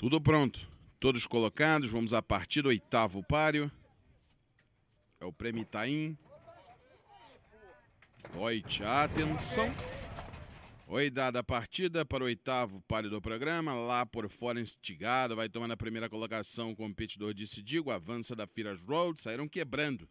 Tudo pronto. Todos colocados, vamos à partida, oitavo páreo. É o prêmio Itaim. Noite, atenção. Oi, dada a partida para o oitavo páreo do programa. Lá por fora, instigado, vai tomando a primeira colocação. O competidor de Digo avança da Firas Road, saíram quebrando.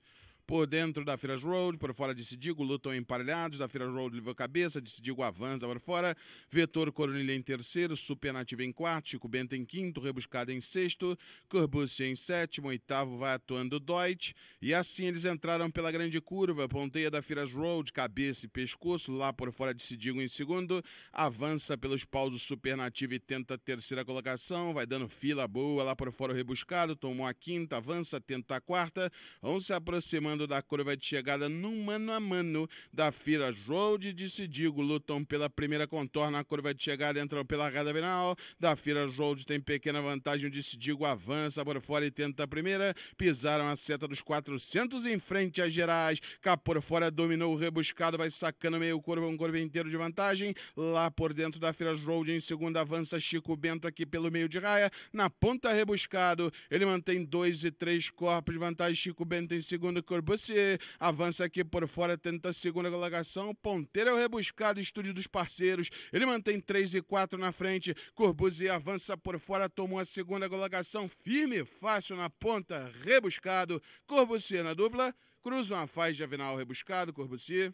Por dentro da Firas Road, por fora de Sidigo, lutam emparelhados. Da Firas Road, levou cabeça. De Sidigo, avança por fora. Vetor Coronilha em terceiro. Supernativa em quarto. Chico Bento em quinto. Rebuscada em sexto. Corbucci em sétimo. Oitavo vai atuando Deutsch. E assim eles entraram pela grande curva. Ponteia da Firas Road, cabeça e pescoço. Lá por fora de Sidigo em segundo. Avança pelos paus do Supernativa e tenta a terceira colocação. Vai dando fila boa. Lá por fora o rebuscado. Tomou a quinta. Avança, tenta a quarta. Vão se aproximando da curva de chegada num mano a mano da Fira Jold e Decidigo Lutam pela primeira contorna, a curva de chegada entram pela reta final. Da Fira Jold tem pequena vantagem, o Decidigo avança por fora e tenta a primeira. Pisaram a seta dos 400 em frente a Gerais. Cá por fora dominou o rebuscado, vai sacando meio curva um curva inteiro de vantagem. Lá por dentro da Fira Jold em segunda avança Chico Bento aqui pelo meio de raia. Na ponta rebuscado, ele mantém dois e três corpos de vantagem. Chico Bento em segundo, curva Bussi avança aqui por fora, tenta a segunda colocação. Ponteiro é o rebuscado, estúdio dos parceiros. Ele mantém 3 e 4 na frente. Corbusier avança por fora, tomou a segunda colocação. Firme, fácil na ponta, rebuscado. Corbusier na dupla. Cruza uma faz avinal rebuscado, Corbusier.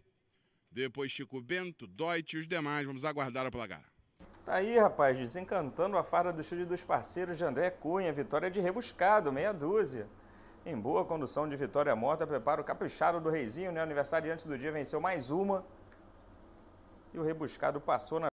Depois Chico Bento, Doit e os demais. Vamos aguardar a placar. Tá aí, rapaz, desencantando a farda do estúdio dos parceiros de André Cunha. Vitória de rebuscado, meia dúzia. Em boa condução de Vitória Mota, prepara o caprichado do Reizinho, né? antes do dia venceu mais uma. E o rebuscado passou na